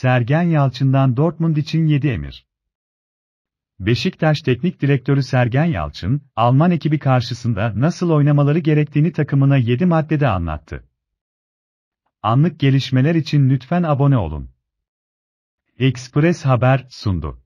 Sergen Yalçın'dan Dortmund için 7 emir. Beşiktaş Teknik Direktörü Sergen Yalçın, Alman ekibi karşısında nasıl oynamaları gerektiğini takımına 7 maddede anlattı. Anlık gelişmeler için lütfen abone olun. Express Haber sundu.